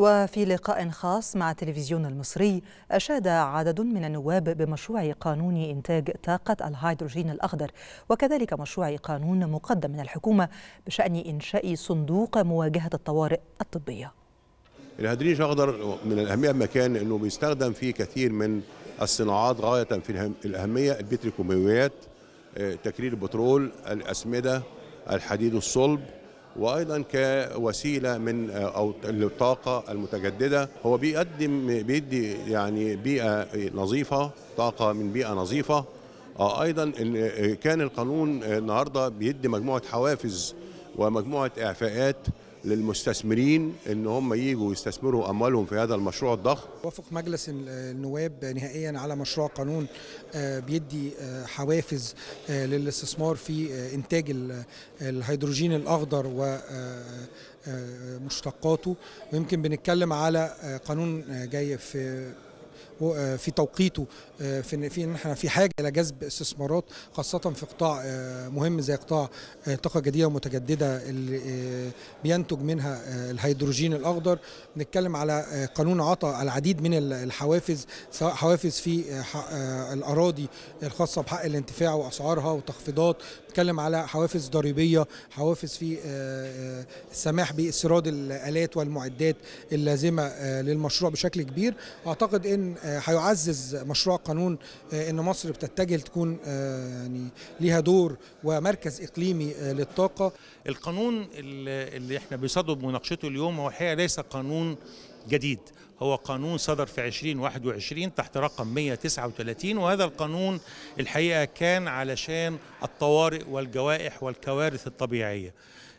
وفي لقاء خاص مع التلفزيون المصري أشاد عدد من النواب بمشروع قانون إنتاج طاقة الهيدروجين الأخضر وكذلك مشروع قانون مقدم من الحكومة بشأن إنشاء صندوق مواجهة الطوارئ الطبية الهيدروجين الأخضر من الأهمية مكان أنه بيستخدم فيه كثير من الصناعات غاية في الأهمية البتروكيماويات آه، تكرير البترول الأسمدة الحديد الصلب وايضا كوسيله من آه، او الطاقه المتجدده هو بيقدم بيدي يعني بيئه نظيفه طاقه من بيئه نظيفه آه، ايضا آه، كان القانون النهارده بيدي مجموعه حوافز ومجموعه اعفاءات للمستثمرين ان هم يجوا يستثمروا اموالهم في هذا المشروع الضخم. وافق مجلس النواب نهائيا على مشروع قانون آه، بيدي آه، حوافز آه، للاستثمار في انتاج الهيدروجين الاخضر و مشتقاته ويمكن بنتكلم على قانون جاي في آه، في توقيته آه، في في ان احنا في حاجه الى جذب استثمارات خاصه في قطاع آه، مهم زي قطاع الطاقه الجديده المتجدده اللي بينتج منها الهيدروجين الاخضر نتكلم على قانون عطى العديد من الحوافز سواء حوافز في الاراضي الخاصه بحق الانتفاع واسعارها وتخفيضات بتتكلم على حوافز ضريبيه حوافز في السماح آه، آه، باستيراد الالات والمعدات اللازمه آه، للمشروع بشكل كبير اعتقد ان هيعزز مشروع قانون ان مصر بتتجه تكون يعني ليها دور ومركز اقليمي للطاقه القانون اللي احنا بيصدد مناقشته اليوم هو حقيقه ليس قانون جديد هو قانون صدر في 2021 تحت رقم 139 وهذا القانون الحقيقة كان علشان الطوارئ والجوائح والكوارث الطبيعية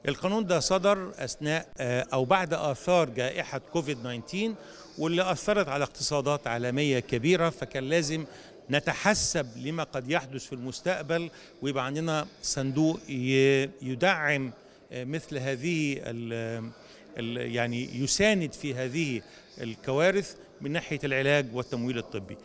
القانون ده صدر أثناء آه، أو بعد آثار جائحة كوفيد 19 واللي أثرت على اقتصادات عالمية كبيرة فكان لازم نتحسب لما قد يحدث في المستقبل ويبقى عندنا صندوق يدعم آه، مثل هذه يعني يساند في هذه الكوارث من ناحية العلاج والتمويل الطبي